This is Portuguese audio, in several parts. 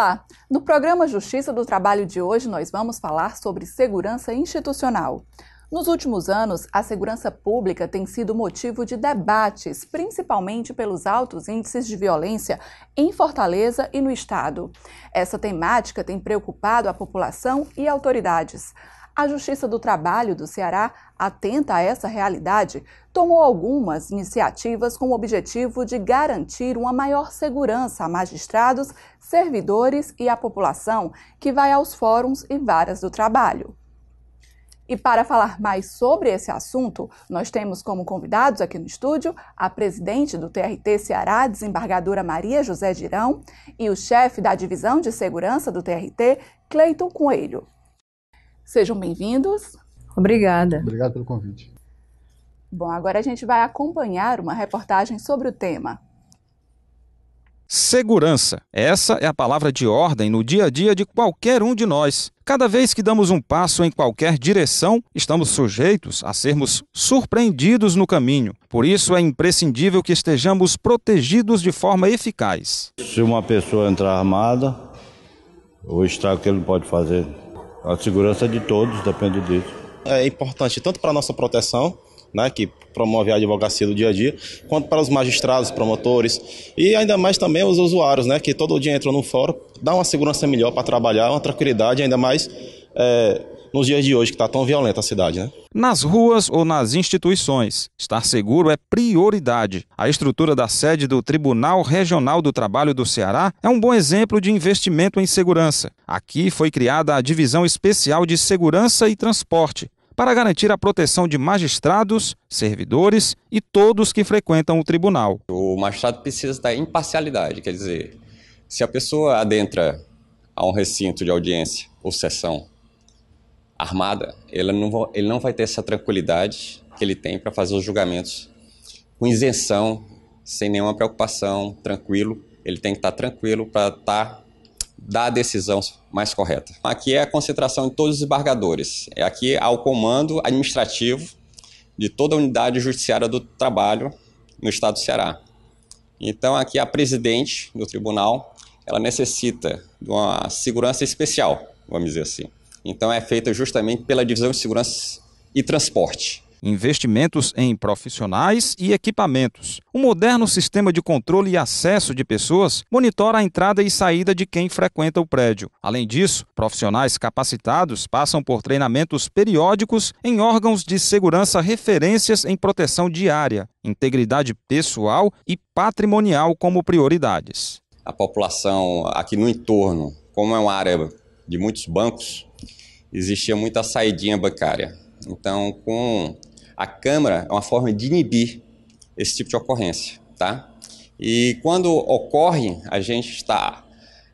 Olá! No programa Justiça do Trabalho de hoje, nós vamos falar sobre segurança institucional. Nos últimos anos, a segurança pública tem sido motivo de debates, principalmente pelos altos índices de violência em Fortaleza e no Estado. Essa temática tem preocupado a população e autoridades. A Justiça do Trabalho do Ceará, atenta a essa realidade, tomou algumas iniciativas com o objetivo de garantir uma maior segurança a magistrados, servidores e à população que vai aos fóruns e varas do trabalho. E para falar mais sobre esse assunto, nós temos como convidados aqui no estúdio a presidente do TRT Ceará, desembargadora Maria José Girão, e o chefe da Divisão de Segurança do TRT, Cleiton Coelho. Sejam bem-vindos. Obrigada. Obrigado pelo convite. Bom, agora a gente vai acompanhar uma reportagem sobre o tema. Segurança. Essa é a palavra de ordem no dia a dia de qualquer um de nós. Cada vez que damos um passo em qualquer direção, estamos sujeitos a sermos surpreendidos no caminho. Por isso, é imprescindível que estejamos protegidos de forma eficaz. Se uma pessoa entrar armada, o estrago que ele pode fazer a segurança de todos depende disso. É importante tanto para a nossa proteção, né, que promove a advocacia do dia a dia, quanto para os magistrados, promotores e ainda mais também os usuários, né, que todo dia entram no fórum, dá uma segurança melhor para trabalhar, uma tranquilidade, ainda mais é, nos dias de hoje que está tão violenta a cidade, né? Nas ruas ou nas instituições, estar seguro é prioridade. A estrutura da sede do Tribunal Regional do Trabalho do Ceará é um bom exemplo de investimento em segurança. Aqui foi criada a Divisão Especial de Segurança e Transporte, para garantir a proteção de magistrados, servidores e todos que frequentam o tribunal. O magistrado precisa da imparcialidade, quer dizer, se a pessoa adentra a um recinto de audiência ou sessão armada, não, ele não vai ter essa tranquilidade que ele tem para fazer os julgamentos com isenção, sem nenhuma preocupação, tranquilo. Ele tem que estar tá tranquilo para tá, dar a decisão mais correta. Aqui é a concentração de todos os embargadores. É aqui ao comando administrativo de toda a unidade judiciária do trabalho no estado do Ceará. Então aqui a presidente do tribunal, ela necessita de uma segurança especial, vamos dizer assim. Então é feita justamente pela divisão de segurança e transporte investimentos em profissionais e equipamentos. Um moderno sistema de controle e acesso de pessoas monitora a entrada e saída de quem frequenta o prédio. Além disso, profissionais capacitados passam por treinamentos periódicos em órgãos de segurança referências em proteção diária, integridade pessoal e patrimonial como prioridades. A população aqui no entorno, como é uma área de muitos bancos, existia muita saidinha bancária. Então, com a câmara é uma forma de inibir esse tipo de ocorrência, tá? E quando ocorre, a gente está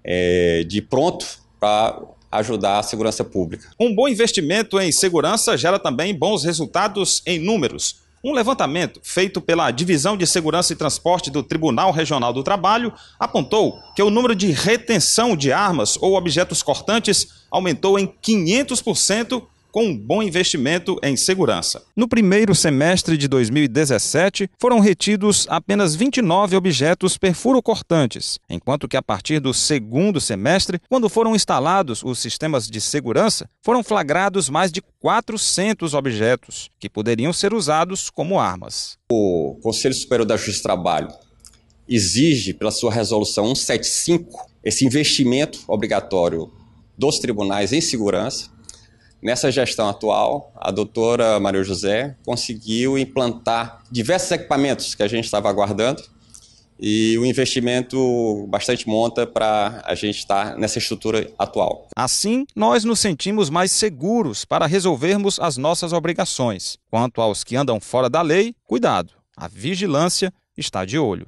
é, de pronto para ajudar a segurança pública. Um bom investimento em segurança gera também bons resultados em números. Um levantamento feito pela Divisão de Segurança e Transporte do Tribunal Regional do Trabalho apontou que o número de retenção de armas ou objetos cortantes aumentou em 500% com um bom investimento em segurança. No primeiro semestre de 2017, foram retidos apenas 29 objetos perfurocortantes, enquanto que a partir do segundo semestre, quando foram instalados os sistemas de segurança, foram flagrados mais de 400 objetos que poderiam ser usados como armas. O Conselho Superior da Justiça do Trabalho exige, pela sua resolução 175, esse investimento obrigatório dos tribunais em segurança. Nessa gestão atual, a doutora Maria José conseguiu implantar diversos equipamentos que a gente estava aguardando e o um investimento bastante monta para a gente estar tá nessa estrutura atual. Assim, nós nos sentimos mais seguros para resolvermos as nossas obrigações. Quanto aos que andam fora da lei, cuidado, a vigilância está de olho.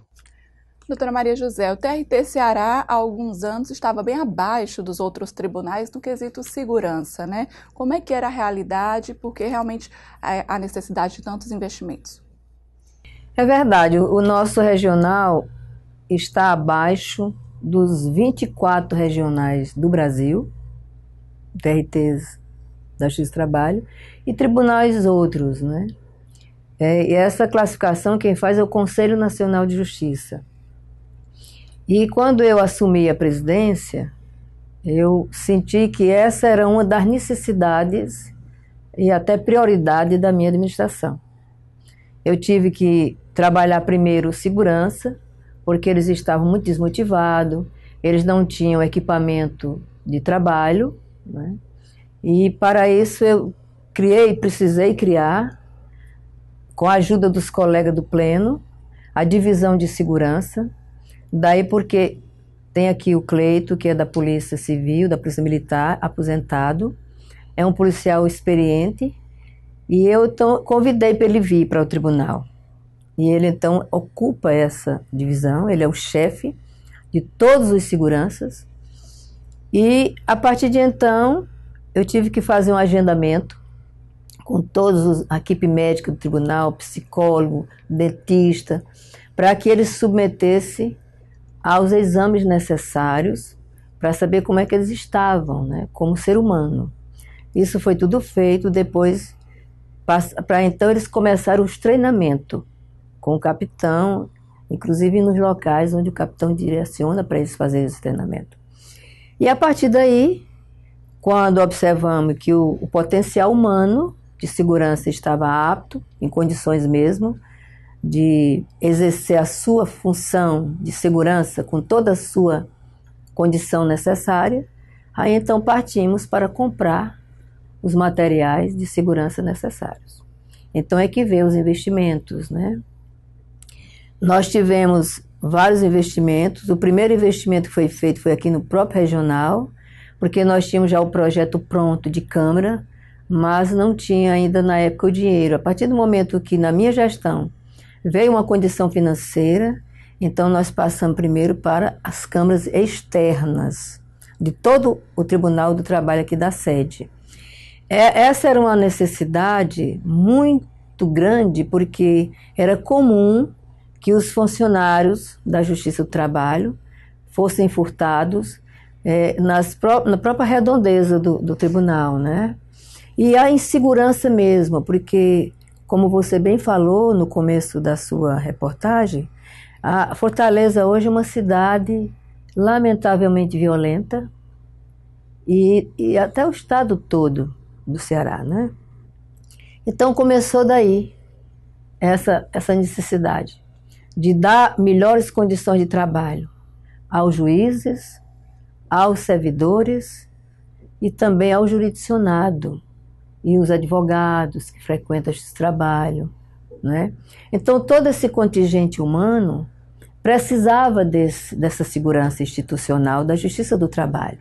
Doutora Maria José, o TRT Ceará há alguns anos estava bem abaixo dos outros tribunais no quesito segurança, né? Como é que era a realidade? Porque realmente é, a necessidade de tantos investimentos? É verdade, o nosso regional está abaixo dos 24 regionais do Brasil, TRTs da Justiça Trabalho, e tribunais outros, né? É, e essa classificação quem faz é o Conselho Nacional de Justiça. E quando eu assumi a presidência, eu senti que essa era uma das necessidades e até prioridade da minha administração. Eu tive que trabalhar primeiro segurança, porque eles estavam muito desmotivados, eles não tinham equipamento de trabalho, né? e para isso eu criei, precisei criar, com a ajuda dos colegas do Pleno, a divisão de segurança, Daí porque tem aqui o Cleito, que é da Polícia Civil, da Polícia Militar, aposentado, é um policial experiente, e eu então, convidei para ele vir para o tribunal. E ele então ocupa essa divisão, ele é o chefe de todos os seguranças. E a partir de então, eu tive que fazer um agendamento com todos os, a equipe médica do tribunal, psicólogo, dentista, para que ele submetesse aos exames necessários para saber como é que eles estavam, né, como ser humano. Isso foi tudo feito depois para então eles começaram os treinamento com o capitão, inclusive nos locais onde o capitão direciona para eles fazerem esse treinamento. E a partir daí, quando observamos que o, o potencial humano de segurança estava apto, em condições mesmo, de exercer a sua função de segurança com toda a sua condição necessária, aí então partimos para comprar os materiais de segurança necessários. Então é que vê os investimentos, né? Nós tivemos vários investimentos. O primeiro investimento que foi feito foi aqui no próprio regional, porque nós tínhamos já o projeto pronto de câmara, mas não tinha ainda na época o dinheiro. A partir do momento que na minha gestão Veio uma condição financeira, então nós passamos primeiro para as câmaras externas de todo o Tribunal do Trabalho aqui da sede. É, essa era uma necessidade muito grande, porque era comum que os funcionários da Justiça do Trabalho fossem furtados é, nas pró na própria redondeza do, do tribunal, né? E a insegurança mesmo, porque como você bem falou no começo da sua reportagem, a Fortaleza hoje é uma cidade lamentavelmente violenta e, e até o estado todo do Ceará, né? Então começou daí essa, essa necessidade de dar melhores condições de trabalho aos juízes, aos servidores e também ao jurisdicionado e os advogados que frequentam esse trabalho. Né? Então, todo esse contingente humano precisava desse, dessa segurança institucional da justiça do trabalho.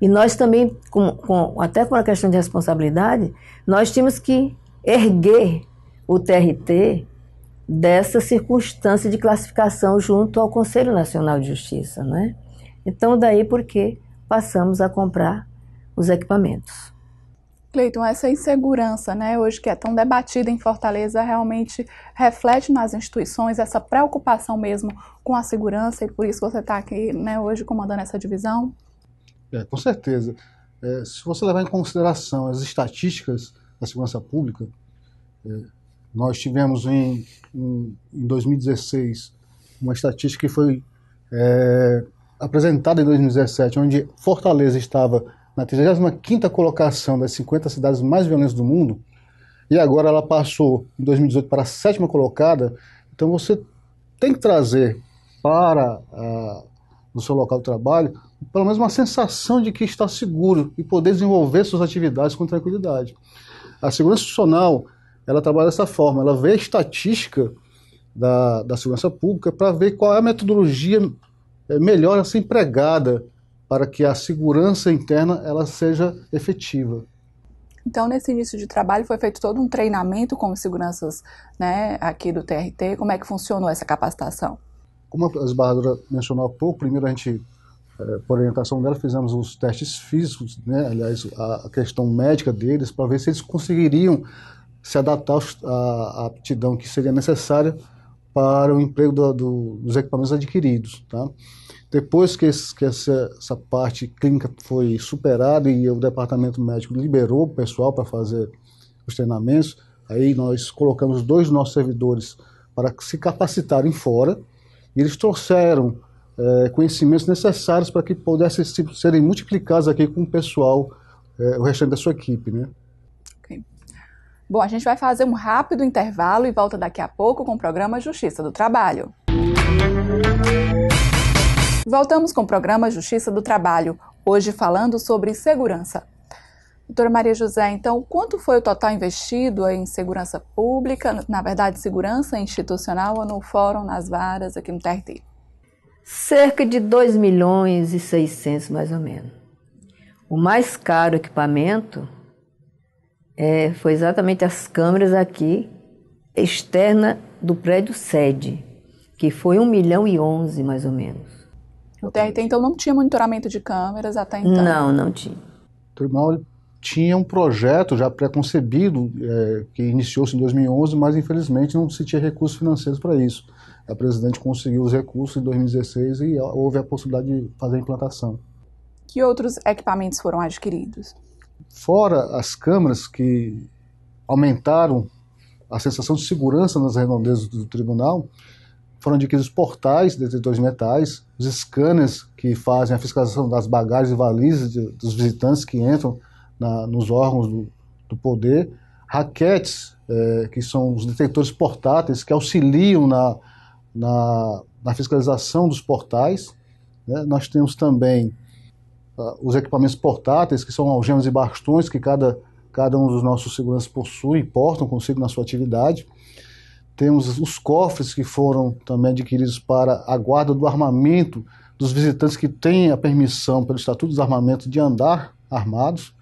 E nós também, com, com, até com a questão de responsabilidade, nós tínhamos que erguer o TRT dessa circunstância de classificação junto ao Conselho Nacional de Justiça. Né? Então, daí porque passamos a comprar os equipamentos. Cleiton, essa insegurança, né, hoje que é tão debatida em Fortaleza, realmente reflete nas instituições essa preocupação mesmo com a segurança e por isso você está aqui, né, hoje comandando essa divisão? É, com certeza. É, se você levar em consideração as estatísticas da segurança pública, é, nós tivemos em, em, em, 2016 uma estatística que foi é, apresentada em 2017, onde Fortaleza estava na 35ª colocação das 50 cidades mais violentas do mundo, e agora ela passou em 2018 para a sétima colocada, então você tem que trazer para ah, no seu local de trabalho pelo menos uma sensação de que está seguro e poder desenvolver suas atividades com tranquilidade. A segurança institucional ela trabalha dessa forma, ela vê a estatística da, da segurança pública para ver qual é a metodologia eh, melhor a ser empregada para que a segurança interna ela seja efetiva. Então, nesse início de trabalho, foi feito todo um treinamento com os seguranças né, aqui do TRT. Como é que funcionou essa capacitação? Como a Esbarradora mencionou há pouco, primeiro a gente, eh, por orientação dela, fizemos os testes físicos, né, aliás, a questão médica deles, para ver se eles conseguiriam se adaptar à aptidão que seria necessária para o emprego do, do, dos equipamentos adquiridos. Tá? Depois que, esse, que essa, essa, parte clínica foi superada e o departamento médico liberou o pessoal para fazer os treinamentos, aí nós colocamos dois nossos servidores para se capacitarem fora e eles trouxeram é, conhecimentos necessários para que pudessem serem multiplicados aqui com o pessoal, é, o restante da sua equipe, né? Okay. Bom, a gente vai fazer um rápido intervalo e volta daqui a pouco com o programa Justiça do Trabalho. Voltamos com o programa Justiça do Trabalho, hoje falando sobre segurança. Doutora Maria José, então, quanto foi o total investido em segurança pública, na verdade, segurança institucional ou no fórum, nas varas, aqui no TRT? Cerca de 2 milhões e 600, mais ou menos. O mais caro equipamento é, foi exatamente as câmeras aqui, externa do prédio sede, que foi 1 milhão e 11, mais ou menos. O TRT então não tinha monitoramento de câmeras até então? Não, não tinha. O tribunal tinha um projeto já preconcebido, é, que iniciou-se em 2011, mas infelizmente não se tinha recursos financeiros para isso. A presidente conseguiu os recursos em 2016 e houve a possibilidade de fazer a implantação. Que outros equipamentos foram adquiridos? Fora as câmeras que aumentaram a sensação de segurança nas redondezas do tribunal, foram adquiridos portais de detectores metais, os scanners que fazem a fiscalização das bagagens e valises de, dos visitantes que entram na, nos órgãos do, do poder, raquetes, é, que são os detectores portáteis que auxiliam na, na, na fiscalização dos portais. Né? Nós temos também uh, os equipamentos portáteis, que são algemas e bastões que cada, cada um dos nossos seguranças possui e portam consigo na sua atividade. Temos os cofres que foram também adquiridos para a guarda do armamento dos visitantes que têm a permissão pelo Estatuto dos Armamentos de andar armados.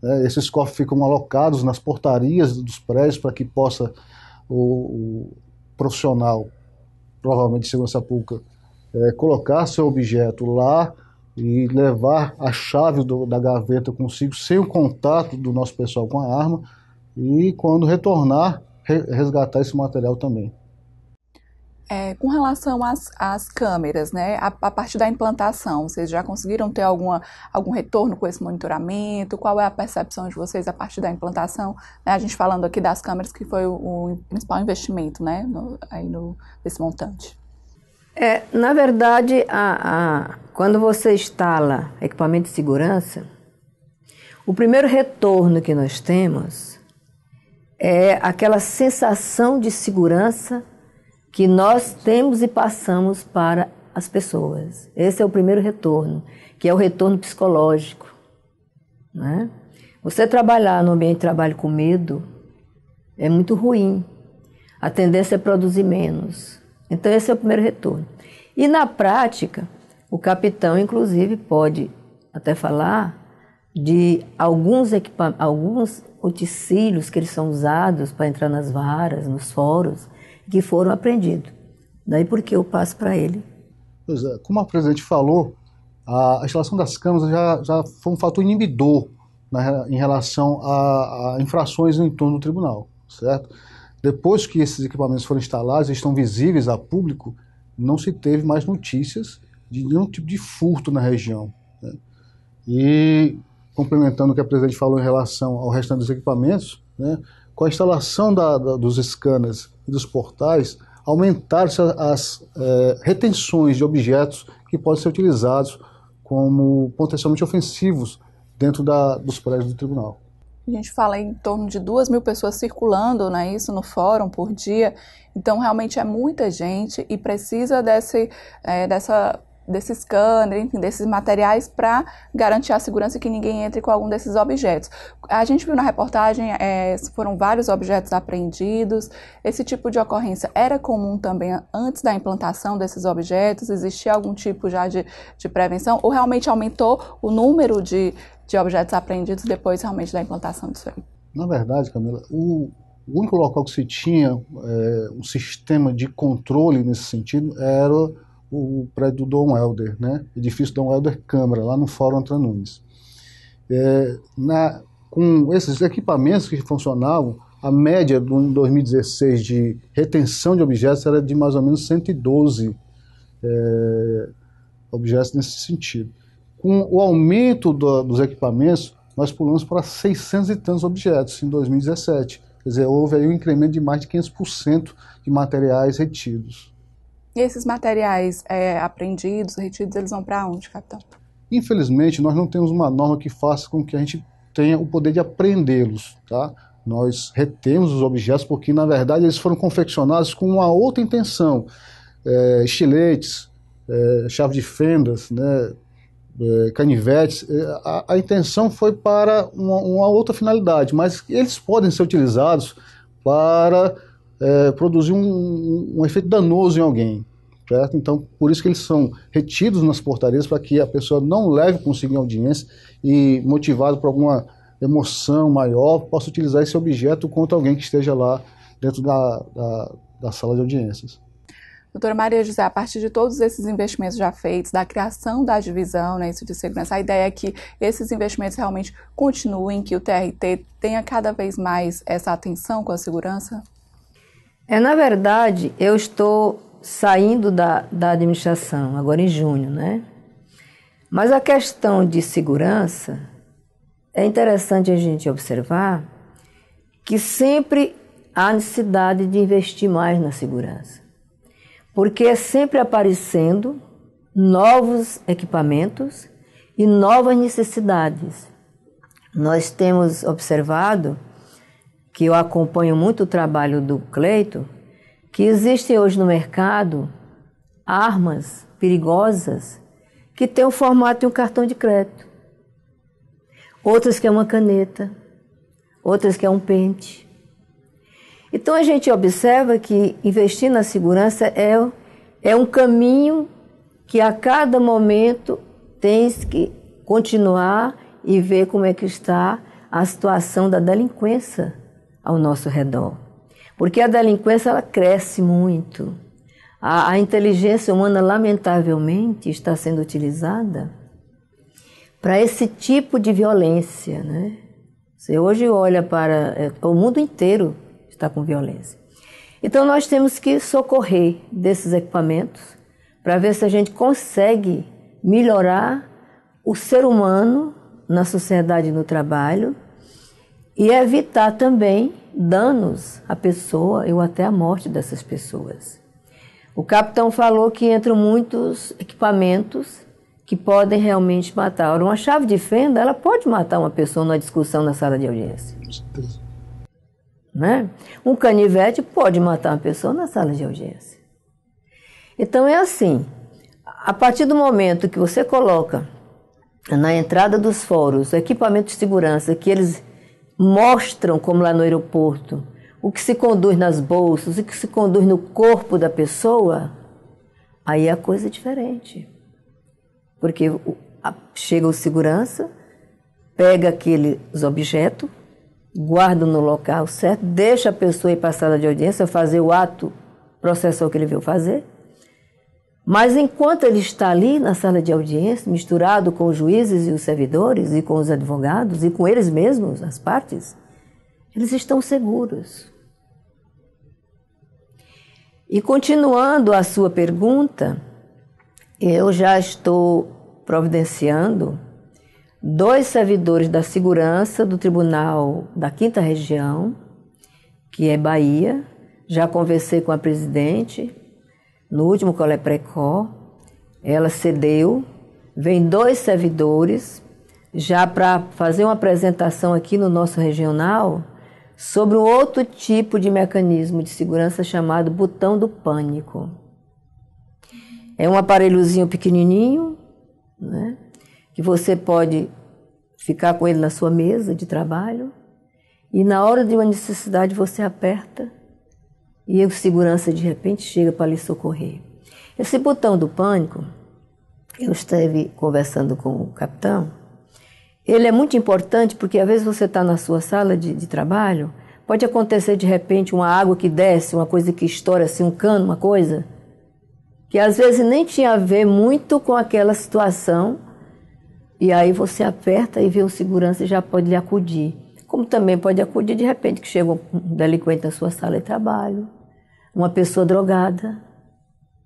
É, esses cofres ficam alocados nas portarias dos prédios para que possa o, o profissional, provavelmente de segurança pública, é, colocar seu objeto lá e levar a chave do, da gaveta consigo, sem o contato do nosso pessoal com a arma, e quando retornar, resgatar esse material também. É, com relação às, às câmeras, né, a, a, partir da implantação, vocês já conseguiram ter alguma, algum retorno com esse monitoramento? Qual é a percepção de vocês a partir da implantação? Né, a gente falando aqui das câmeras, que foi o, o principal investimento né, no, aí no, desse montante. É, na verdade, a, a, quando você instala equipamento de segurança, o primeiro retorno que nós temos é aquela sensação de segurança que nós temos e passamos para as pessoas. Esse é o primeiro retorno, que é o retorno psicológico. Né? Você trabalhar no ambiente de trabalho com medo é muito ruim. A tendência é produzir menos. Então, esse é o primeiro retorno. E na prática, o capitão, inclusive, pode até falar de alguns, alguns utensílios que eles são usados para entrar nas varas, nos foros, que foram apreendidos. Daí porque eu passo para ele. É, como a presidente falou, a instalação das câmaras já, já foi um fator inibidor na, em relação a, a, infrações no entorno do tribunal, certo? Depois que esses equipamentos foram instalados e estão visíveis a público, não se teve mais notícias de nenhum tipo de furto na região. Né? E complementando o que a presidente falou em relação ao restante dos equipamentos, né, com a instalação da, da, dos scanners e dos portais, aumentaram-se as, as é, retenções de objetos que podem ser utilizados como potencialmente ofensivos dentro da, dos prédios do tribunal. A gente fala em torno de duas mil pessoas circulando, né, isso no fórum por dia. Então realmente é muita gente e precisa desse, é, dessa desse scanner, enfim, desses materiais para garantir a segurança que ninguém entre com algum desses objetos. A gente viu na reportagem, é, foram vários objetos apreendidos. Esse tipo de ocorrência era comum também antes da implantação desses objetos? Existia algum tipo já de, de prevenção? Ou realmente aumentou o número de, de objetos apreendidos depois realmente da implantação disso aí? Na verdade, Camila, o, o único local que se tinha é, um sistema de controle nesse sentido era o prédio do Dom Helder, né? edifício Dom Helder Câmara, lá no Fórum Antônio Nunes. É, na, com esses equipamentos que funcionavam, a média do 2016 de retenção de objetos era de mais ou menos 112 é, objetos nesse sentido. Com o aumento do, dos equipamentos, nós pulamos para 600 e tantos objetos em 2017. Quer dizer, houve aí um incremento de mais de 500% de materiais retidos. E esses materiais é, apreendidos, retidos, eles vão para onde, capitão? Infelizmente, nós não temos uma norma que faça com que a gente tenha o poder de apreendê-los, tá? Nós retemos os objetos porque, na verdade, eles foram confeccionados com uma outra intenção. É, estiletes, é, chave de fendas, né, é, canivetes. É, a, a, intenção foi para uma, uma outra finalidade, mas eles podem ser utilizados para é, produzir um, um, efeito danoso em alguém. Certo? Então, por isso que eles são retidos nas portarias, para que a pessoa não leve consigo em audiência e, motivado por alguma emoção maior, possa utilizar esse objeto contra alguém que esteja lá dentro da, da, da sala de audiências. Doutora Maria José, a partir de todos esses investimentos já feitos, da criação da divisão, né, isso de segurança, a ideia é que esses investimentos realmente continuem, que o TRT tenha cada vez mais essa atenção com a segurança? É, na verdade, eu estou saindo da, da administração, agora em junho, né? Mas a questão de segurança, é interessante a gente observar que sempre há necessidade de investir mais na segurança. Porque é sempre aparecendo novos equipamentos e novas necessidades. Nós temos observado que eu acompanho muito o trabalho do Cleito, que existem hoje no mercado armas perigosas que têm o formato de um cartão de crédito. Outras que é uma caneta, outras que é um pente. Então a gente observa que investir na segurança é, é um caminho que a cada momento tem que continuar e ver como é que está a situação da delinquência ao nosso redor. Porque a delinquência ela cresce muito. A, a inteligência humana, lamentavelmente, está sendo utilizada para esse tipo de violência. Né? Você hoje olha para. É, o mundo inteiro está com violência. Então, nós temos que socorrer desses equipamentos para ver se a gente consegue melhorar o ser humano na sociedade e no trabalho e evitar também danos à pessoa ou até a morte dessas pessoas. O capitão falou que entram muitos equipamentos que podem realmente matar. uma chave de fenda, ela pode matar uma pessoa numa discussão na sala de audiência. Né? Um canivete pode matar uma pessoa na sala de audiência. Então é assim, a partir do momento que você coloca na entrada dos fóruns equipamento de segurança que eles mostram, como lá no aeroporto, o que se conduz nas bolsas, o que se conduz no corpo da pessoa, aí a coisa é diferente. Porque chega o segurança, pega aqueles objetos, guarda no local certo, deixa a pessoa ir passada de audiência fazer o ato processual que ele veio fazer, mas enquanto ele está ali na sala de audiência, misturado com os juízes e os servidores, e com os advogados, e com eles mesmos, as partes, eles estão seguros. E continuando a sua pergunta, eu já estou providenciando dois servidores da segurança do Tribunal da Quinta Região, que é Bahia. Já conversei com a presidente no último pré precó, ela cedeu, vem dois servidores já para fazer uma apresentação aqui no nosso regional sobre um outro tipo de mecanismo de segurança chamado botão do pânico. É um aparelhozinho pequenininho, né, que você pode ficar com ele na sua mesa de trabalho e na hora de uma necessidade você aperta e o segurança de repente chega para lhe socorrer. Esse botão do pânico, eu esteve conversando com o capitão, ele é muito importante porque às vezes você está na sua sala de, de, trabalho, pode acontecer de repente uma água que desce, uma coisa que estoura, assim, um cano, uma coisa, que às vezes nem tinha a ver muito com aquela situação, e aí você aperta e vê o segurança e já pode lhe acudir. Como também pode acudir de repente que chega um delinquente na sua sala de trabalho uma pessoa drogada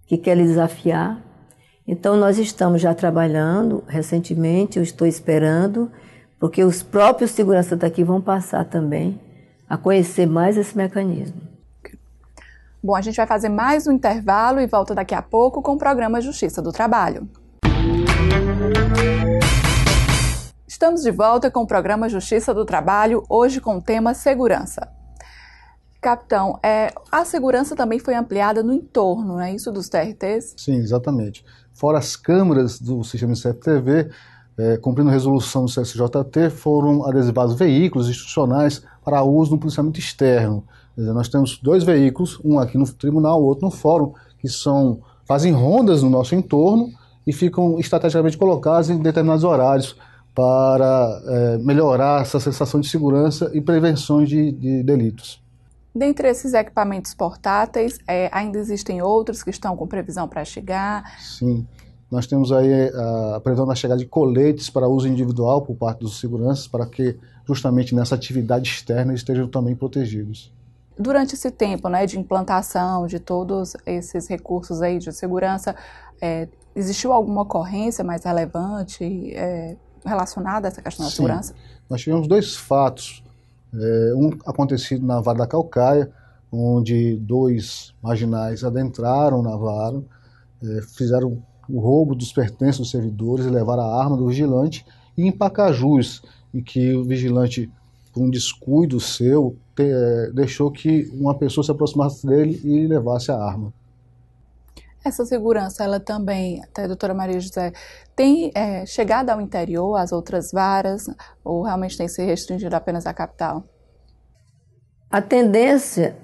que quer lhe desafiar. Então, nós estamos já trabalhando recentemente, eu estou esperando, porque os próprios seguranças daqui vão passar também a conhecer mais esse mecanismo. Bom, a gente vai fazer mais um intervalo e volta daqui a pouco com o programa Justiça do Trabalho. Estamos de volta com o programa Justiça do Trabalho, hoje com o tema segurança. Capitão, é, a segurança também foi ampliada no entorno, não é isso, dos TRTs? Sim, exatamente. Fora as câmeras do sistema CFTV, é, cumprindo resolução do CSJT, foram adesivados veículos institucionais para uso no policiamento externo. Dizer, nós temos dois veículos, um aqui no tribunal, outro no fórum, que são fazem rondas no nosso entorno e ficam estrategicamente colocados em determinados horários para é, melhorar essa sensação de segurança e prevenção de, de delitos. Dentre esses equipamentos portáteis, é, ainda existem outros que estão com previsão para chegar? Sim. Nós temos aí a previsão da chegada de coletes para uso individual por parte dos seguranças, para que justamente nessa atividade externa estejam também protegidos. Durante esse tempo né, de implantação de todos esses recursos aí de segurança, é, existiu alguma ocorrência mais relevante é, relacionada a essa questão da Sim. segurança? Nós tivemos dois fatos é, um acontecido na Vara da Calcaia, onde dois marginais adentraram na vara, é, fizeram o roubo dos pertences dos servidores, levaram a arma do vigilante, e em Pacajus, em que o vigilante, por um descuido seu, te, é, deixou que uma pessoa se aproximasse dele e levasse a arma. Essa segurança, ela também, até a doutora Maria José, tem é, chegado ao interior, às outras varas, ou realmente tem se restringido apenas à capital? A tendência,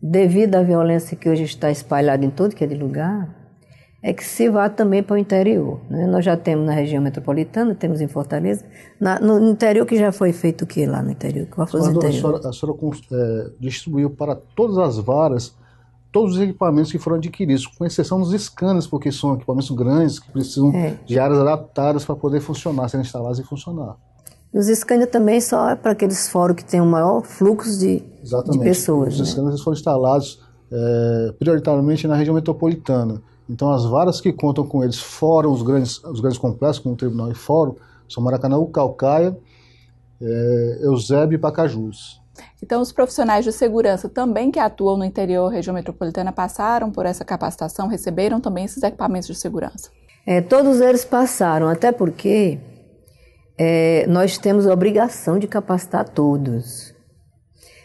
devido à violência que hoje está espalhada em todo aquele é lugar, é que se vá também para o interior. Né? Nós já temos na região metropolitana, temos em Fortaleza. Na, no interior, que já foi feito o que lá no interior? Que fazer Quando interior? a senhora, a senhora é, distribuiu para todas as varas todos os equipamentos que foram adquiridos, com exceção dos scanners, porque são equipamentos grandes que precisam é. de áreas adaptadas para poder funcionar, serem instalados e funcionar. Os scanners também só é para aqueles fóruns que têm o um maior fluxo de, de pessoas. Os né? scanners foram instalados é, prioritariamente na região metropolitana. Então, as varas que contam com eles, fora os grandes, os grandes complexos, como o Tribunal e Fórum, são Maracanã, Calcaia, é, Eusébio e Pacajus. Então, os profissionais de segurança também que atuam no interior região metropolitana passaram por essa capacitação, receberam também esses equipamentos de segurança. É, todos eles passaram, até porque é, nós temos a obrigação de capacitar todos.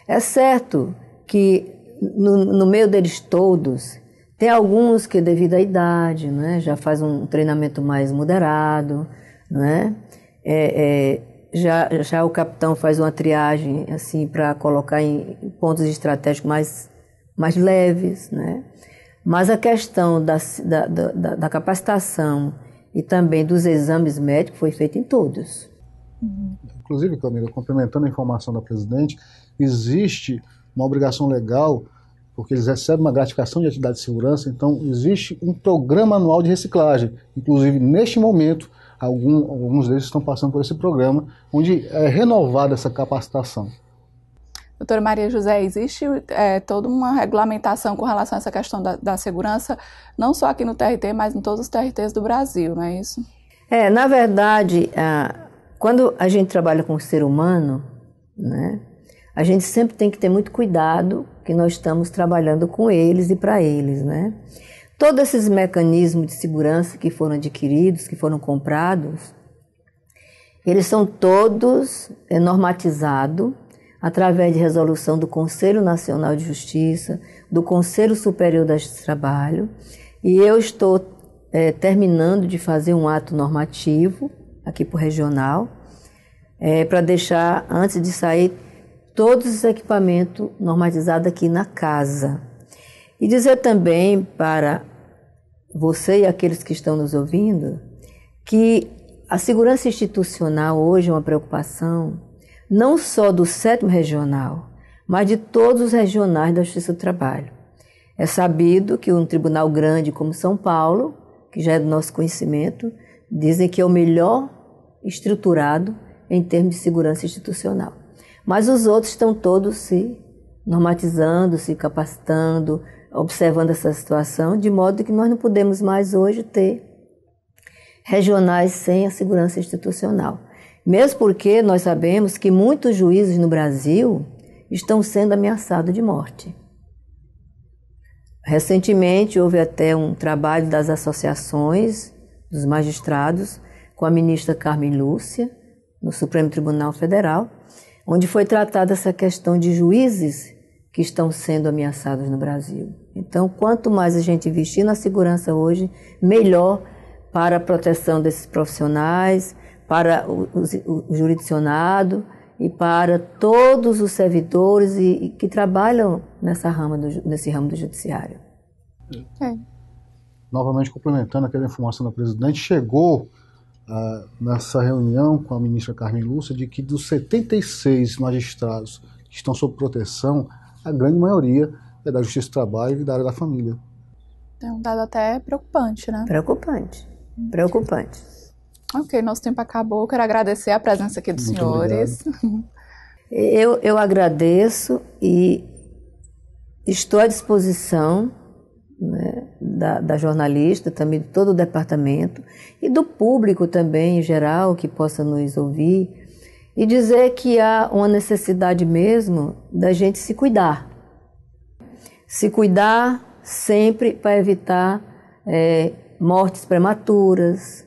É certo que no, no, meio deles todos, tem alguns que, devido à idade, né, já faz um treinamento mais moderado, né, é, é, já, já o capitão faz uma triagem assim para colocar em pontos estratégicos mais, mais leves, né? Mas a questão da, da, da, da capacitação e também dos exames médicos foi feita em todos. Inclusive, Camila, complementando a informação da presidente, existe uma obrigação legal, porque eles recebem uma gratificação de atividade de segurança, então existe um programa anual de reciclagem. Inclusive, neste momento, Algum, alguns deles estão passando por esse programa, onde é renovada essa capacitação. Doutora Maria José, existe é, toda uma regulamentação com relação a essa questão da, da, segurança, não só aqui no TRT, mas em todos os TRTs do Brasil, não é isso? É, na verdade, a, quando a gente trabalha com o ser humano, né, a gente sempre tem que ter muito cuidado que nós estamos trabalhando com eles e para eles, né? todos esses mecanismos de segurança que foram adquiridos, que foram comprados, eles são todos é, normatizados através de resolução do Conselho Nacional de Justiça, do Conselho Superior de Trabalho, e eu estou é, terminando de fazer um ato normativo aqui para o regional, é, para deixar, antes de sair, todos os equipamentos normatizados aqui na casa. E dizer também para você e aqueles que estão nos ouvindo que a segurança institucional hoje é uma preocupação não só do sétimo regional, mas de todos os regionais da Justiça do Trabalho. É sabido que um tribunal grande como São Paulo, que já é do nosso conhecimento, dizem que é o melhor estruturado em termos de segurança institucional. Mas os outros estão todos se normatizando, se capacitando, observando essa situação, de modo que nós não podemos mais hoje ter regionais sem a segurança institucional. Mesmo porque nós sabemos que muitos juízes no Brasil estão sendo ameaçados de morte. Recentemente houve até um trabalho das associações dos magistrados com a ministra Carmen Lúcia no Supremo Tribunal Federal, onde foi tratada essa questão de juízes que estão sendo ameaçadas no Brasil. Então, quanto mais a gente investir na segurança hoje, melhor para a proteção desses profissionais, para o, o, o jurisdicionado e para todos os servidores e, e que trabalham nessa rama do, nesse ramo do judiciário. É. Novamente complementando aquela informação da presidente, chegou ah, nessa reunião com a ministra Carmen Lúcia de que dos 76 magistrados que estão sob proteção, a grande maioria é da Justiça do Trabalho e da área da família. É um dado até preocupante, né? Preocupante. Preocupante. Ok, nosso tempo acabou. Quero agradecer a presença aqui dos Muito senhores. Eu, eu agradeço e estou à disposição né, da, da, jornalista, também de todo o departamento e do público também em geral que possa nos ouvir e dizer que há uma necessidade mesmo da gente se cuidar. Se cuidar sempre para evitar é, mortes prematuras,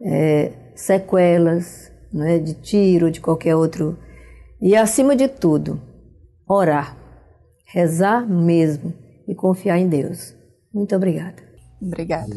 é, sequelas né, de tiro, de qualquer outro. E acima de tudo, orar, rezar mesmo e confiar em Deus. Muito obrigada. Obrigada.